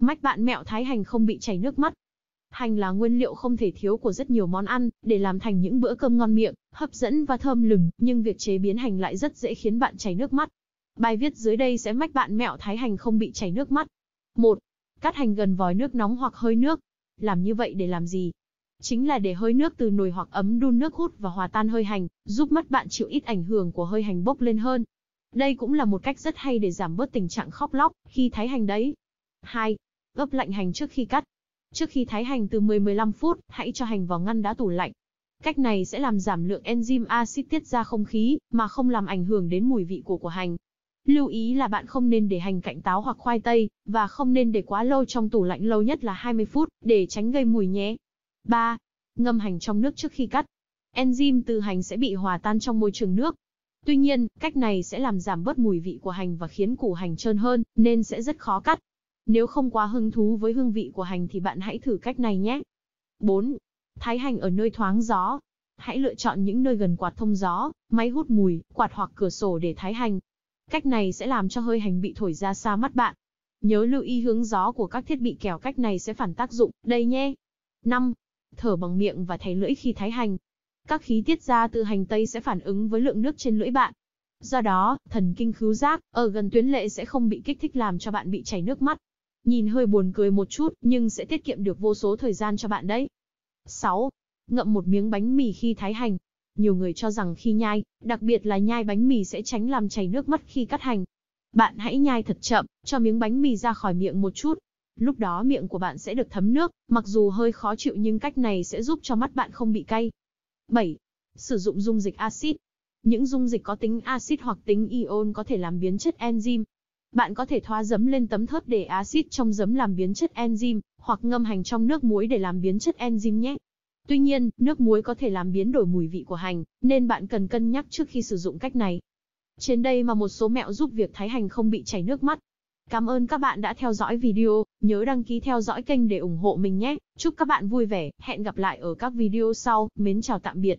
Mách bạn mẹo thái hành không bị chảy nước mắt. Hành là nguyên liệu không thể thiếu của rất nhiều món ăn, để làm thành những bữa cơm ngon miệng, hấp dẫn và thơm lừng, nhưng việc chế biến hành lại rất dễ khiến bạn chảy nước mắt. Bài viết dưới đây sẽ mách bạn mẹo thái hành không bị chảy nước mắt. 1. Cắt hành gần vòi nước nóng hoặc hơi nước. Làm như vậy để làm gì? Chính là để hơi nước từ nồi hoặc ấm đun nước hút và hòa tan hơi hành, giúp mắt bạn chịu ít ảnh hưởng của hơi hành bốc lên hơn. Đây cũng là một cách rất hay để giảm bớt tình trạng khóc lóc khi thái hành đấy. 2. Ướp lạnh hành trước khi cắt. Trước khi thái hành từ 10-15 phút, hãy cho hành vào ngăn đá tủ lạnh. Cách này sẽ làm giảm lượng enzyme axit tiết ra không khí, mà không làm ảnh hưởng đến mùi vị của của hành. Lưu ý là bạn không nên để hành cạnh táo hoặc khoai tây, và không nên để quá lâu trong tủ lạnh lâu nhất là 20 phút, để tránh gây mùi nhé. 3. Ngâm hành trong nước trước khi cắt. Enzyme từ hành sẽ bị hòa tan trong môi trường nước, Tuy nhiên, cách này sẽ làm giảm bớt mùi vị của hành và khiến củ hành trơn hơn, nên sẽ rất khó cắt. Nếu không quá hứng thú với hương vị của hành thì bạn hãy thử cách này nhé. 4. Thái hành ở nơi thoáng gió. Hãy lựa chọn những nơi gần quạt thông gió, máy hút mùi, quạt hoặc cửa sổ để thái hành. Cách này sẽ làm cho hơi hành bị thổi ra xa mắt bạn. Nhớ lưu ý hướng gió của các thiết bị kèo cách này sẽ phản tác dụng, đây nhé. 5. Thở bằng miệng và thái lưỡi khi thái hành. Các khí tiết ra từ hành tây sẽ phản ứng với lượng nước trên lưỡi bạn. Do đó, thần kinh khứu giác ở gần tuyến lệ sẽ không bị kích thích làm cho bạn bị chảy nước mắt. Nhìn hơi buồn cười một chút, nhưng sẽ tiết kiệm được vô số thời gian cho bạn đấy. 6. Ngậm một miếng bánh mì khi thái hành. Nhiều người cho rằng khi nhai, đặc biệt là nhai bánh mì sẽ tránh làm chảy nước mắt khi cắt hành. Bạn hãy nhai thật chậm, cho miếng bánh mì ra khỏi miệng một chút. Lúc đó miệng của bạn sẽ được thấm nước, mặc dù hơi khó chịu nhưng cách này sẽ giúp cho mắt bạn không bị cay, 7. Sử dụng dung dịch axit. Những dung dịch có tính axit hoặc tính ion có thể làm biến chất enzyme. Bạn có thể thoa giấm lên tấm thớt để axit trong giấm làm biến chất enzyme, hoặc ngâm hành trong nước muối để làm biến chất enzyme nhé. Tuy nhiên, nước muối có thể làm biến đổi mùi vị của hành, nên bạn cần cân nhắc trước khi sử dụng cách này. Trên đây mà một số mẹo giúp việc thái hành không bị chảy nước mắt. Cảm ơn các bạn đã theo dõi video, nhớ đăng ký theo dõi kênh để ủng hộ mình nhé. Chúc các bạn vui vẻ, hẹn gặp lại ở các video sau, mến chào tạm biệt.